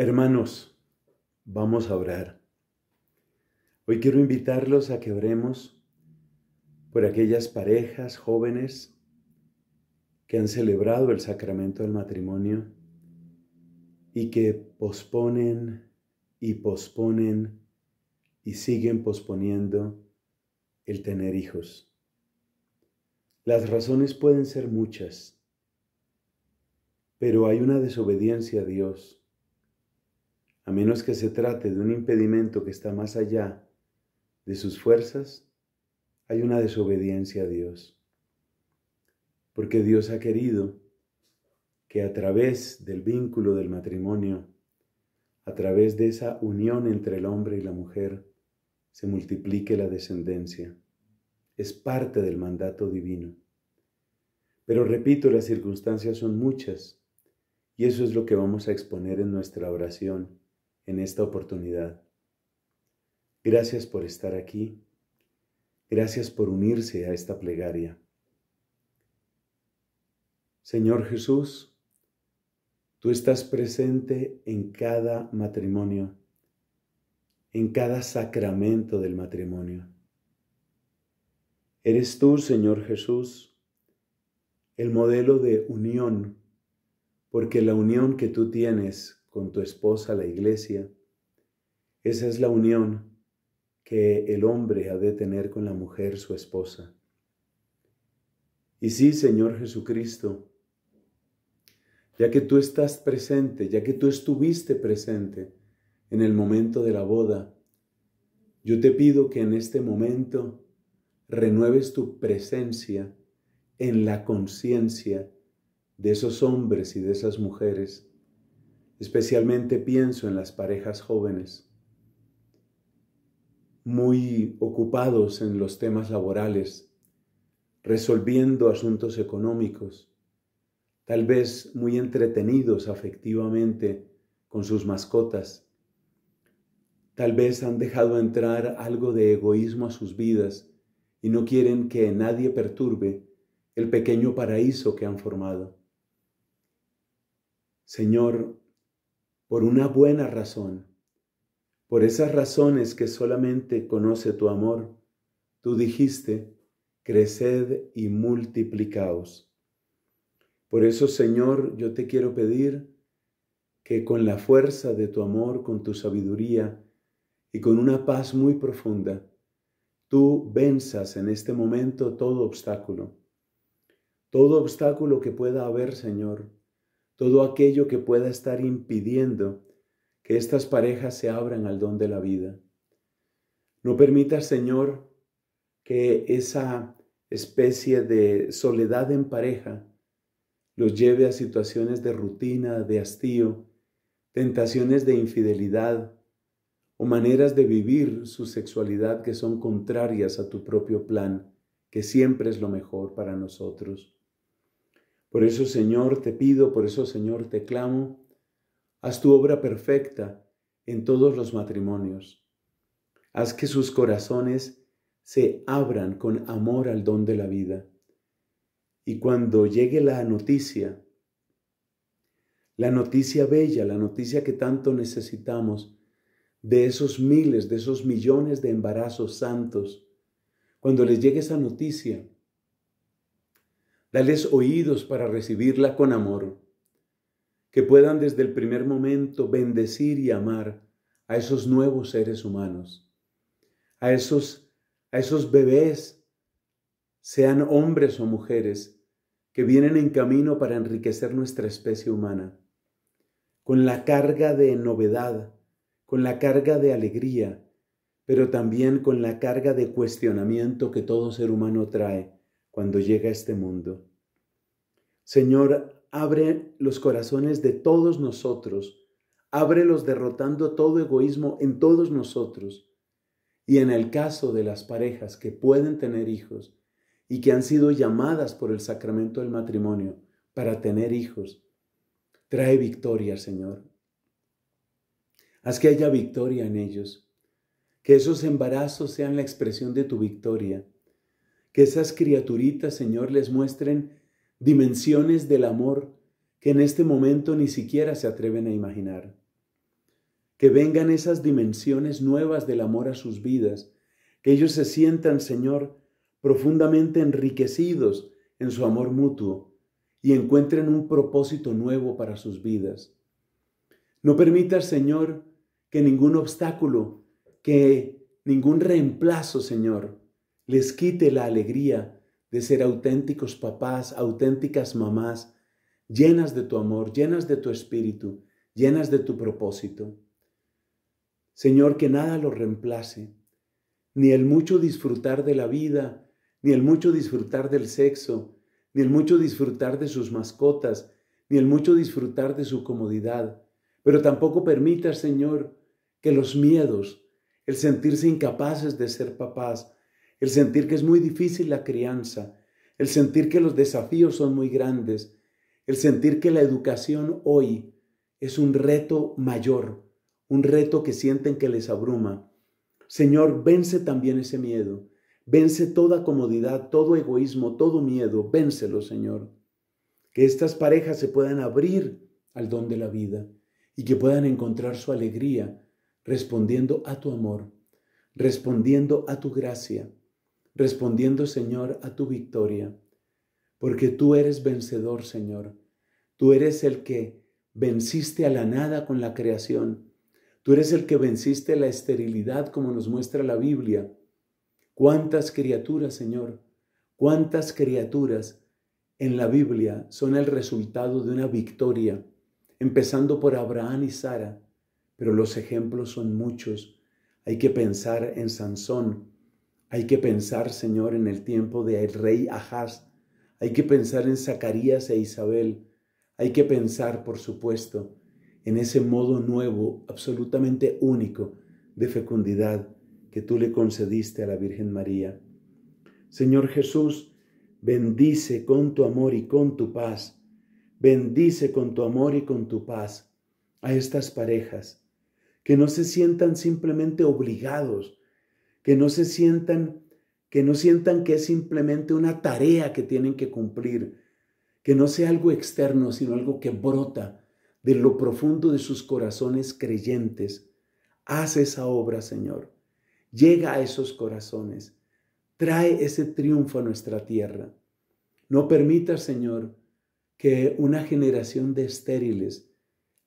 Hermanos, vamos a orar. Hoy quiero invitarlos a que oremos por aquellas parejas jóvenes que han celebrado el sacramento del matrimonio y que posponen y posponen y siguen posponiendo el tener hijos. Las razones pueden ser muchas, pero hay una desobediencia a Dios a menos que se trate de un impedimento que está más allá de sus fuerzas, hay una desobediencia a Dios. Porque Dios ha querido que a través del vínculo del matrimonio, a través de esa unión entre el hombre y la mujer, se multiplique la descendencia. Es parte del mandato divino. Pero repito, las circunstancias son muchas y eso es lo que vamos a exponer en nuestra oración en esta oportunidad. Gracias por estar aquí. Gracias por unirse a esta plegaria. Señor Jesús, tú estás presente en cada matrimonio, en cada sacramento del matrimonio. Eres tú, Señor Jesús, el modelo de unión, porque la unión que tú tienes con tu esposa, la iglesia. Esa es la unión que el hombre ha de tener con la mujer, su esposa. Y sí, Señor Jesucristo, ya que tú estás presente, ya que tú estuviste presente en el momento de la boda, yo te pido que en este momento renueves tu presencia en la conciencia de esos hombres y de esas mujeres Especialmente pienso en las parejas jóvenes, muy ocupados en los temas laborales, resolviendo asuntos económicos, tal vez muy entretenidos afectivamente con sus mascotas. Tal vez han dejado entrar algo de egoísmo a sus vidas y no quieren que nadie perturbe el pequeño paraíso que han formado. Señor, por una buena razón, por esas razones que solamente conoce tu amor, tú dijiste, creced y multiplicaos. Por eso, Señor, yo te quiero pedir que con la fuerza de tu amor, con tu sabiduría y con una paz muy profunda, tú venzas en este momento todo obstáculo. Todo obstáculo que pueda haber, Señor, todo aquello que pueda estar impidiendo que estas parejas se abran al don de la vida. No permitas, Señor, que esa especie de soledad en pareja los lleve a situaciones de rutina, de hastío, tentaciones de infidelidad o maneras de vivir su sexualidad que son contrarias a tu propio plan, que siempre es lo mejor para nosotros. Por eso, Señor, te pido, por eso, Señor, te clamo, haz tu obra perfecta en todos los matrimonios. Haz que sus corazones se abran con amor al don de la vida. Y cuando llegue la noticia, la noticia bella, la noticia que tanto necesitamos, de esos miles, de esos millones de embarazos santos, cuando les llegue esa noticia, Dales oídos para recibirla con amor. Que puedan desde el primer momento bendecir y amar a esos nuevos seres humanos, a esos, a esos bebés, sean hombres o mujeres, que vienen en camino para enriquecer nuestra especie humana, con la carga de novedad, con la carga de alegría, pero también con la carga de cuestionamiento que todo ser humano trae cuando llega este mundo. Señor, abre los corazones de todos nosotros, ábrelos derrotando todo egoísmo en todos nosotros. Y en el caso de las parejas que pueden tener hijos y que han sido llamadas por el sacramento del matrimonio para tener hijos, trae victoria, Señor. Haz que haya victoria en ellos, que esos embarazos sean la expresión de tu victoria que esas criaturitas, Señor, les muestren dimensiones del amor que en este momento ni siquiera se atreven a imaginar. Que vengan esas dimensiones nuevas del amor a sus vidas, que ellos se sientan, Señor, profundamente enriquecidos en su amor mutuo y encuentren un propósito nuevo para sus vidas. No permita, Señor, que ningún obstáculo, que ningún reemplazo, Señor, les quite la alegría de ser auténticos papás, auténticas mamás, llenas de tu amor, llenas de tu espíritu, llenas de tu propósito. Señor, que nada lo reemplace, ni el mucho disfrutar de la vida, ni el mucho disfrutar del sexo, ni el mucho disfrutar de sus mascotas, ni el mucho disfrutar de su comodidad. Pero tampoco permita, Señor, que los miedos, el sentirse incapaces de ser papás, el sentir que es muy difícil la crianza, el sentir que los desafíos son muy grandes, el sentir que la educación hoy es un reto mayor, un reto que sienten que les abruma. Señor, vence también ese miedo, vence toda comodidad, todo egoísmo, todo miedo, vénselo, Señor. Que estas parejas se puedan abrir al don de la vida y que puedan encontrar su alegría respondiendo a tu amor, respondiendo a tu gracia, respondiendo, Señor, a tu victoria, porque tú eres vencedor, Señor. Tú eres el que venciste a la nada con la creación. Tú eres el que venciste la esterilidad, como nos muestra la Biblia. ¿Cuántas criaturas, Señor? ¿Cuántas criaturas en la Biblia son el resultado de una victoria? Empezando por Abraham y Sara, pero los ejemplos son muchos. Hay que pensar en Sansón, hay que pensar, Señor, en el tiempo del rey Ahaz. Hay que pensar en Zacarías e Isabel. Hay que pensar, por supuesto, en ese modo nuevo, absolutamente único, de fecundidad que tú le concediste a la Virgen María. Señor Jesús, bendice con tu amor y con tu paz. Bendice con tu amor y con tu paz a estas parejas, que no se sientan simplemente obligados que no se sientan, que no sientan que es simplemente una tarea que tienen que cumplir, que no sea algo externo, sino algo que brota de lo profundo de sus corazones creyentes. Haz esa obra, Señor. Llega a esos corazones. Trae ese triunfo a nuestra tierra. No permita, Señor, que una generación de estériles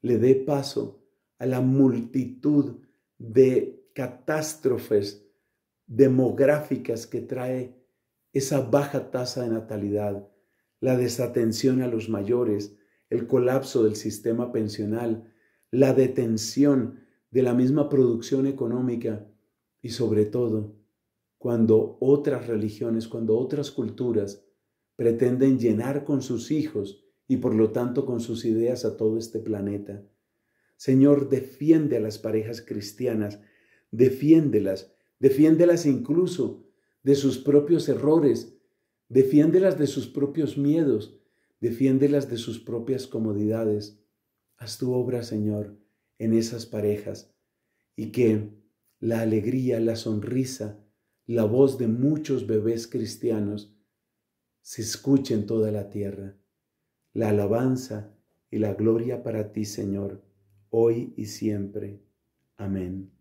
le dé paso a la multitud de catástrofes demográficas que trae esa baja tasa de natalidad, la desatención a los mayores, el colapso del sistema pensional, la detención de la misma producción económica y sobre todo cuando otras religiones, cuando otras culturas pretenden llenar con sus hijos y por lo tanto con sus ideas a todo este planeta. Señor, defiende a las parejas cristianas, defiéndelas Defiéndelas incluso de sus propios errores. Defiéndelas de sus propios miedos. Defiéndelas de sus propias comodidades. Haz tu obra, Señor, en esas parejas y que la alegría, la sonrisa, la voz de muchos bebés cristianos se escuche en toda la tierra. La alabanza y la gloria para ti, Señor, hoy y siempre. Amén.